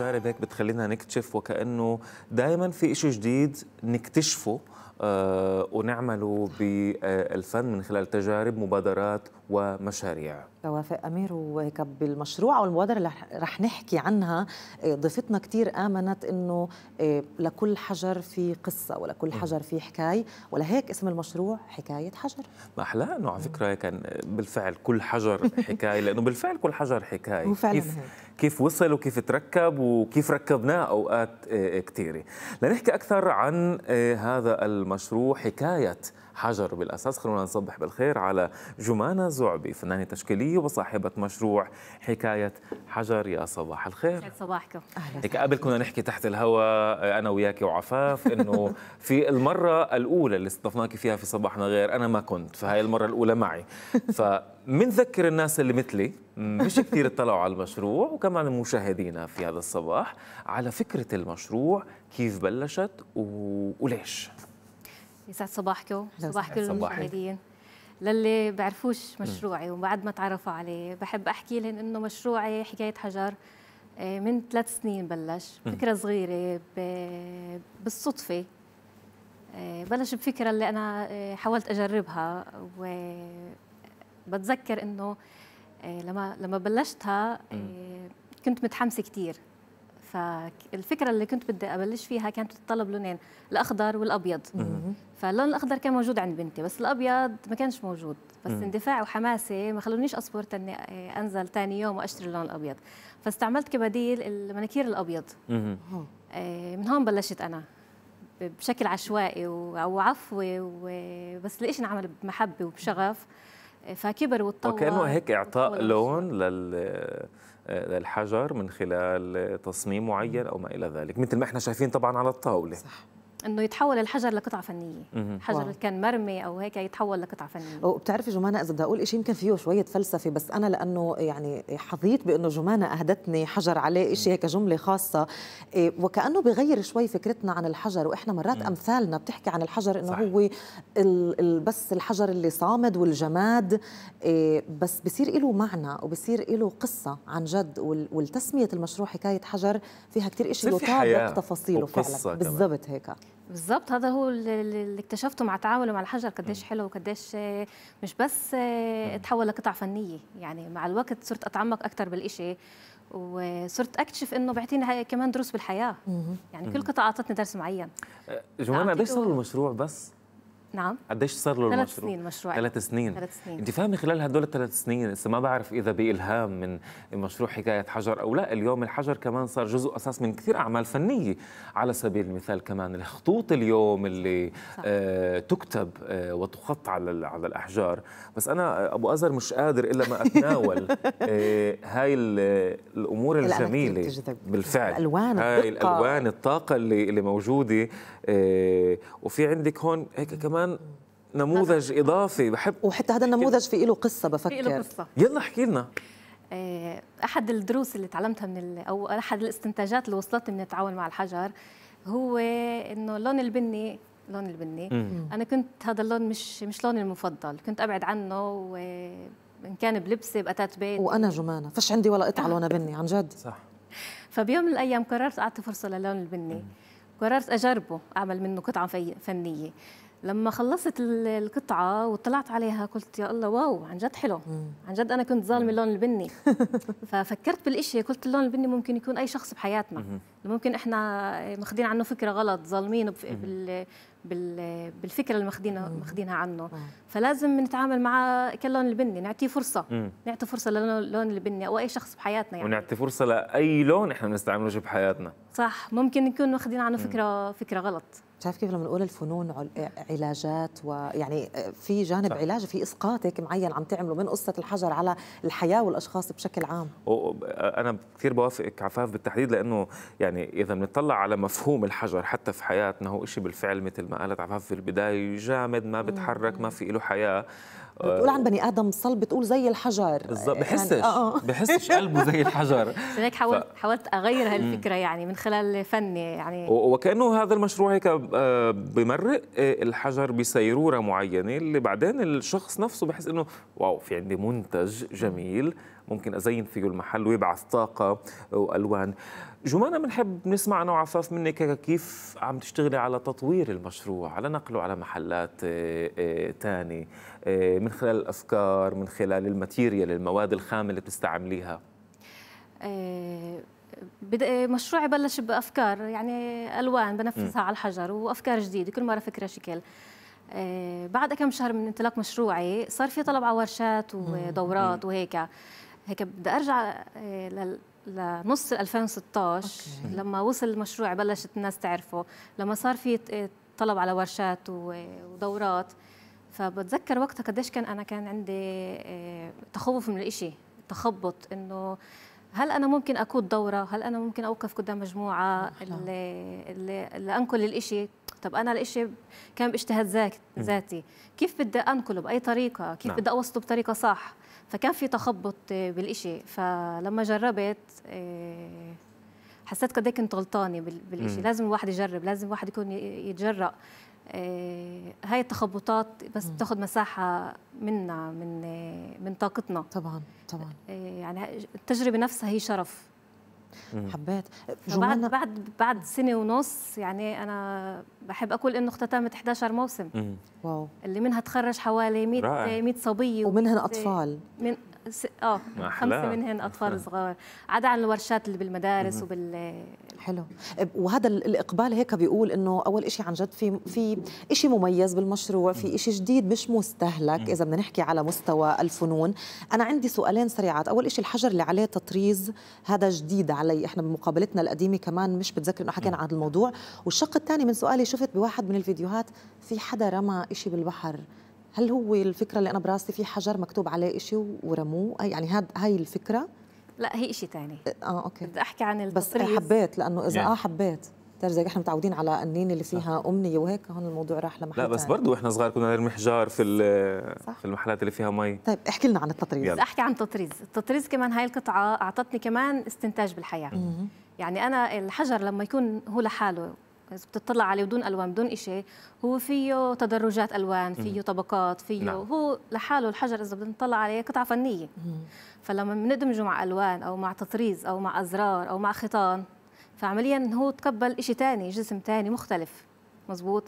تجارب هيك بتخلينا نكتشف وكانه دائما في شيء جديد نكتشفه آه، ونعمله بالفن من خلال تجارب مبادرات ومشاريع توافق أمير وهيك بالمشروع أو المبادرة اللي رح نحكي عنها آه، ضيفتنا كثير آمنت أنه آه، لكل حجر في قصة ولكل حجر في حكاية ولهيك اسم المشروع حكاية حجر ما أحلى أنه على فكرة كان بالفعل كل حجر حكاية لأنه بالفعل كل حجر حكاية وفعلا هيك كيف وصل وكيف تركب وكيف ركبناه أوقات آه، كثيرة لنحكي أكثر عن آه، هذا المشروع حكاية حجر بالأساس خلونا نصبح بالخير على جمانة زعبي فنانة تشكيلية وصاحبة مشروع حكاية حجر يا صباح الخير صباحكم أهلا قبل كنا نحكي تحت الهواء أنا وياك وعفاف إنه في المرة الأولى اللي استضفناك فيها في صباحنا غير أنا ما كنت فهي المرة الأولى معي فمنذكر الناس اللي مثلي مش كثير اطلعوا على المشروع وكمان مشاهدينا في هذا الصباح على فكرة المشروع كيف بلشت وليش يسعد صباحكم صباح كل المشاهدين للي بعرفوش مشروعي وبعد ما تعرفوا عليه بحب احكي لهم انه مشروعي حكايه حجر آه، من ثلاث سنين بلش فكره صغيره بالصدفه آه، بلش بفكره اللي انا آه، حاولت اجربها وبتذكر انه لما لما بلشتها كنت متحمسه كثير فالفكره اللي كنت بدي ابلش فيها كانت تتطلب لونين الاخضر والابيض فاللون الاخضر كان موجود عند بنتي بس الابيض ما كانش موجود بس اندفاع وحماسي ما خلونيش اصبر تاني آه، انزل ثاني يوم واشتري اللون الابيض فاستعملت كبديل المناكير الابيض آه، من هون بلشت انا بشكل عشوائي وعفوي بس ليش نعمل بمحبه وبشغف آه، فكبر وتطور وكانه هيك اعطاء لون لل آه، الحجر من خلال تصميم معين او ما الى ذلك مثل ما احنا شايفين طبعا على الطاوله صح. انه يتحول الحجر لقطعه فنيه حجر كان مرمي او هيك يتحول لقطعه فنيه وبتعرفي جمانة اذا بدي اقول شيء يمكن فيه شويه فلسفه بس انا لانه يعني حظيت بانه جمانة اهدتني حجر عليه شيء هيك جمله خاصه إيه، وكانه بغير شوي فكرتنا عن الحجر واحنا مرات مم. امثالنا بتحكي عن الحجر انه هو بس الحجر اللي صامد والجماد إيه، بس بصير له معنى وبصير له قصه عن جد والتسميه المشروع حكايه حجر فيها كثير شيء يطابق تفاصيله فعلا بالضبط هيك بالظبط هذا هو اللي اكتشفته مع تعامله مع الحجر قديش حلو وقديش آه، مش بس آه، تحول لقطع فنيه يعني مع الوقت صرت اتعمق اكثر بالإشي وصرت اكتشف انه بيعطيني كمان دروس بالحياه يعني كل قطعه اعطتني درس معين جوانا قديش صار المشروع بس نعم قديش صار له المشروع؟ ثلاث سنين مشروع ثلاث سنين ثلاث سنين انت فاهمه خلال هدول الثلاث سنين هسه ما بعرف اذا بالهام من مشروع حكايه حجر او لا، اليوم الحجر كمان صار جزء اساس من كثير اعمال فنيه، على سبيل المثال كمان الخطوط اليوم اللي آه تكتب آه وتخط على على الاحجار، بس انا ابو ازر مش قادر الا ما اتناول آه هاي الامور الجميله بالفعل الالوان هاي الالوان الطاقه اللي اللي موجوده آه وفي عندك هون هيك كمان كمان نموذج اضافي بحب وحتى هذا النموذج في له قصه بفكر في له قصه يلا احكي لنا آه، احد الدروس اللي تعلمتها من او احد الاستنتاجات اللي وصلتني من التعاون مع الحجر هو انه اللون البني لون البني مم. انا كنت هذا اللون مش مش لوني المفضل كنت ابعد عنه و ان كان بلبسه باتات بيت وانا جمانه فش عندي ولا قطعه آه. لونها بني عن جد صح فبيوم من الايام قررت اعطي فرصه للون البني مم. قررت اجربه اعمل منه قطعه فنيه لما خلصت القطعه وطلعت عليها قلت يا الله واو عن جد حلو عن جد انا كنت ظالمه اللون البني ففكرت بالإشي قلت اللون البني ممكن يكون اي شخص بحياتنا ممكن احنا ماخذين عنه فكره غلط ظالمين بال بالفكره اللي ماخذينها ماخذينها عنه فلازم نتعامل معه كاللون البني نعطيه فرصه نعطي فرصه للون البني او اي شخص بحياتنا يعني ونعطي فرصه لاي لون احنا بنستعمله بحياتنا صح ممكن نكون ماخذين عنه فكره فكره غلط بتعرف كيف لما نقول الفنون علاجات ويعني في جانب صح. علاجي في اسقاط هيك معين عم تعمله من قصه الحجر على الحياه والاشخاص بشكل عام انا كثير بوافقك عفاف بالتحديد لانه يعني اذا بنطلع على مفهوم الحجر حتى في حياتنا هو شيء بالفعل مثل ما قالت عفاف في البدايه جامد ما بتحرك ما في له حياه بتقول عن بني ادم صلب بتقول زي الحجر بالظبط يعني بحسش يعني آه. بحسش قلبه زي الحجر هيك حاولت ف... حاولت اغير هالفكره يعني من خلال فني يعني وكانه هذا المشروع هيك آه، بمرق آه، الحجر بسيروره معينه اللي بعدين الشخص نفسه بحس انه واو في عندي منتج جميل ممكن ازين فيه المحل ويبعث طاقه والوان جمانة بنحب نسمع أنا وعفاف منك كيف عم تشتغلي على تطوير المشروع على نقله على محلات آه، آه، تاني آه، من خلال الأفكار من خلال الماتيريال المواد الخام اللي بتستعمليها مشروعي بلش بأفكار يعني ألوان بنفذها م. على الحجر وأفكار جديدة كل مرة فكرة شكل بعد كم شهر من انطلاق مشروعي صار في طلب على ورشات ودورات وهيك هيك بدي ارجع لنص 2016 أوكي. لما وصل المشروع بلشت الناس تعرفه لما صار في طلب على ورشات ودورات فبتذكر وقتها قديش كان انا كان عندي آه، تخوف من الإشي تخبط انه هل انا ممكن اقود دوره هل انا ممكن اوقف قدام مجموعه اللي, اللي انقل الإشي طب انا الإشي كان باجتهاد ذاتي كيف بدي انقله باي طريقه كيف نعم. بدي اوصله بطريقه صح فكان في تخبط بالإشي فلما جربت آه، حسيت قد إيه كنت غلطانه بالشيء لازم الواحد يجرب لازم الواحد يكون يتجرأ آه، هاي التخبطات بس بتاخذ مساحه منا من من طاقتنا طبعا طبعا آه، يعني التجربه نفسها هي شرف حبيت بعد بعد بعد سنه ونص يعني انا بحب اقول انه اختتمت 11 موسم واو اللي منها تخرج حوالي 100 100 صبيه ومنهن اطفال من س... اه خمسه منهن اطفال صغار عدا عن الورشات اللي بالمدارس وبال حلو وهذا الاقبال هيك بيقول انه اول شيء عن جد في في شيء مميز بالمشروع في شيء جديد مش مستهلك اذا بدنا نحكي على مستوى الفنون انا عندي سؤالين سريعات اول شيء الحجر اللي عليه تطريز هذا جديد علي احنا بمقابلتنا القديمه كمان مش بتذكر انه حكينا عن الموضوع والشق الثاني من سؤالي شفت بواحد من الفيديوهات في حدا رمى شيء بالبحر هل هو الفكره اللي انا براسي في حجر مكتوب عليه شيء ورموه يعني هاد هاي الفكره لا هي شيء ثاني آه،, اه اوكي بدي احكي عن التطريز بس حبيت لانه اذا اه حبيت بتعرف زي احنا متعودين على قنينه اللي فيها امنيه وهيك هون الموضوع راح لمحل لا بس برضه احنا صغار كنا نرمي حجار في في المحلات اللي فيها مي طيب احكي لنا عن التطريز بدي احكي عن التطريز التطريز كمان هاي القطعه اعطتني كمان استنتاج بالحياه يعني انا الحجر لما يكون هو لحاله اذا بتطلع عليه بدون الوان بدون شيء هو فيه تدرجات الوان فيه طبقات فيه نعم. هو لحاله الحجر اذا بدنا نطلع عليه قطعه فنيه فلما بندمجه مع الوان او مع تطريز او مع ازرار او مع خيطان فعمليا هو تقبل شيء ثاني جسم ثاني مختلف مزبوط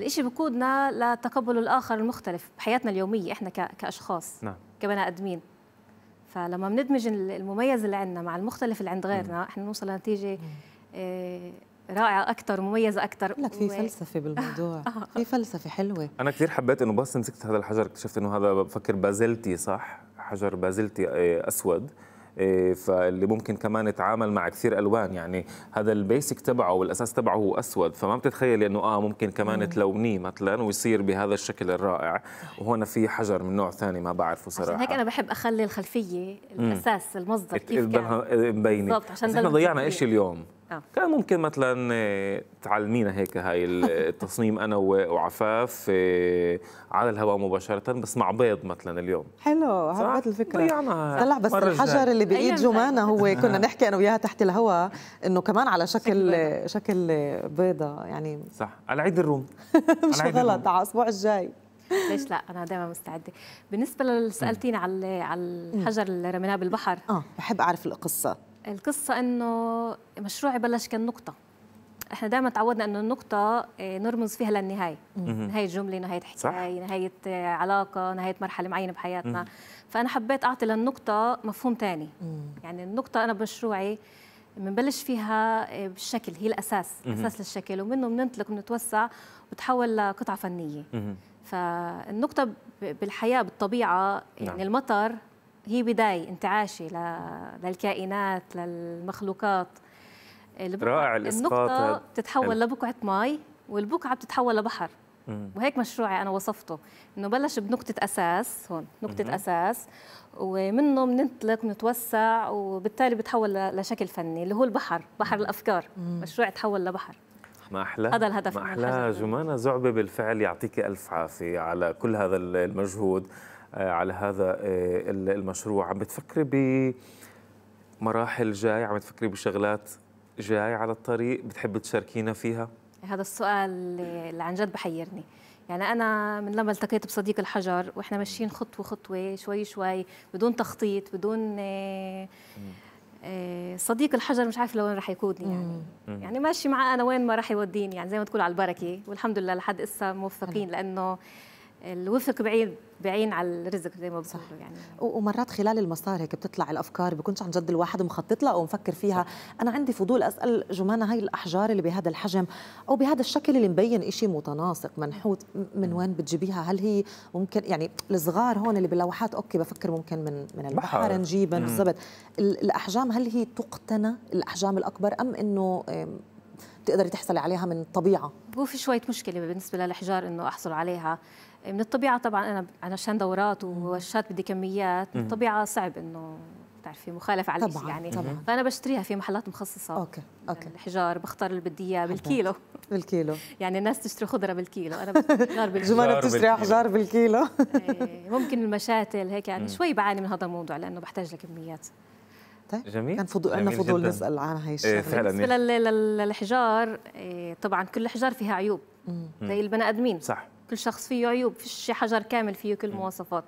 الشيء بقودنا لتقبل الآخر المختلف بحياتنا اليومية إحنا كأشخاص نعم. كبني آدمين فلما بندمج المميز اللي عندنا مع المختلف اللي عند غيرنا إحنا نوصل لنتيجة رائعه اكثر ومميزه اكثر لك في و... فلسفه بالموضوع آه. في فلسفه حلوه انا كثير حبيت انه بس مسكت هذا الحجر اكتشفت انه هذا بفكر بازلتي صح حجر بازلتي آه، اسود آه، فاللي ممكن كمان يتعامل مع كثير الوان يعني هذا البيسك تبعه والاساس تبعه هو اسود فما بتتخيل انه اه ممكن كمان تلونيه مثلا ويصير بهذا الشكل الرائع وهون في حجر من نوع ثاني ما بعرفه صراحه عشان هيك انا بحب اخلي الخلفيه الاساس المصدر كيف كان مبينه عشان احنا ضيعنا شيء اليوم آه. كان ممكن مثلا آه، تعلمينا هيك هاي آه، التصميم انا وعفاف آه، على الهواء مباشره بس مع بيض مثلا اليوم حلو حبيت الفكره طلع بس الحجر اللي بايد جمانه هو كنا نحكي انا وياها تحت الهواء انه كمان على شكل شكل, بيضه يعني صح على عيد الروم مش غلط على الاسبوع الجاي ليش لا انا دائما مستعده بالنسبه لسالتيني على على الحجر اللي رميناه بالبحر اه بحب اعرف القصه القصة أنه مشروعي بلش نقطة احنا دائما تعودنا انه النقطة آه، نرمز فيها للنهاية، نهاية جملة، نهاية حكاية، نهاية آه، علاقة، نهاية مرحلة معينة بحياتنا، مم. فأنا حبيت أعطي للنقطة مفهوم ثاني، يعني النقطة أنا بمشروعي بنبلش فيها آه، بالشكل هي الأساس، أساس للشكل ومنه بننطلق ونتوسع وتحول لقطعة فنية. مم. فالنقطة بالحياة بالطبيعة يعني نعم. المطر هي بداية انتعاشي للكائنات للمخلوقات رائع الاسقاط النقطة بتتحول لبقعة ماي والبقعة بتتحول لبحر وهيك مشروعي انا وصفته انه بلش بنقطه اساس هون نقطه مم. اساس ومنه بننطلق بنتوسع وبالتالي بتحول لشكل فني اللي هو البحر بحر الافكار مشروعي مشروع تحول لبحر ما أحلى هذا الهدف ما أحلى جمانة زعبة بالفعل يعطيك ألف عافية على كل هذا المجهود آه، على هذا آه، المشروع عم بتفكري بمراحل جاي عم بتفكري بشغلات جاي على الطريق بتحب تشاركينا فيها هذا السؤال اللي عن جد بحيرني يعني أنا من لما التقيت بصديق الحجر وإحنا ماشيين خطوة خطوة شوي شوي بدون تخطيط بدون آه، صديق الحجر مش عارف لوين رح يقودني يعني مم. يعني ماشي معاه انا وين ما رح يوديني يعني زي ما تقول على البركه والحمد لله لحد هسه موفقين لانه الوفق بعيد بعين على الرزق زي ما بيقولوا يعني ومرات خلال المسار هيك بتطلع الافكار بكونش عن جد الواحد مخطط لها او مفكر فيها صح. انا عندي فضول اسال جمانة هاي الاحجار اللي بهذا الحجم او بهذا الشكل اللي مبين شيء متناسق منحوت من وين بتجيبيها هل هي ممكن يعني الصغار هون اللي باللوحات اوكي بفكر ممكن من من البحر نجيبها بالضبط الاحجام هل هي تقتنى الاحجام الاكبر ام انه بتقدري تحصلي عليها من الطبيعه هو في شويه مشكله بالنسبه للحجار انه احصل عليها من الطبيعه طبعا انا علشان دورات ووشات بدي كميات من الطبيعه صعب انه بتعرفي مخالفه على طبعا يعني طبعا فانا بشتريها في محلات مخصصه اوكي اوكي الحجار بختار اللي بدي اياه بالكيلو بالكيلو يعني الناس تشتري خضره بالكيلو انا بشتري بالكيلو جمانة بتشتري احجار بالكيلو إيه، ممكن المشاتل هيك يعني شوي بعاني من هذا الموضوع لانه بحتاج لكميات طيب جميل كان فضول عندنا فضول جداً. نسال عن هي إيه، الشغله فعلا بالنسبه للحجار إيه، طبعا كل حجار فيها عيوب زي البني ادمين صح كل شخص فيه عيوب فيش حجر كامل فيه كل المواصفات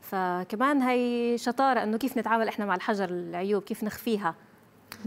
فكمان هي شطاره انه كيف نتعامل احنا مع الحجر العيوب كيف نخفيها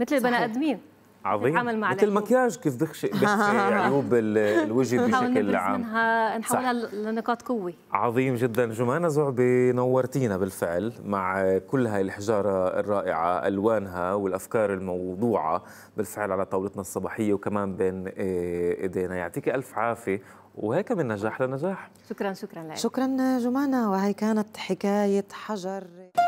مثل البني ادمين عظيم مع مثل المكياج كيف بخش بخشي عيوب الوجه بشكل عام منها نحولها لنقاط قوه عظيم جدا جمانة زعبي نورتينا بالفعل مع كل هاي الحجاره الرائعه الوانها والافكار الموضوعه بالفعل على طاولتنا الصباحيه وكمان بين إيه، ايدينا يعطيك الف عافيه وهيك من نجاح لنجاح شكرا شكرا لك شكرا جمانة وهي كانت حكايه حجر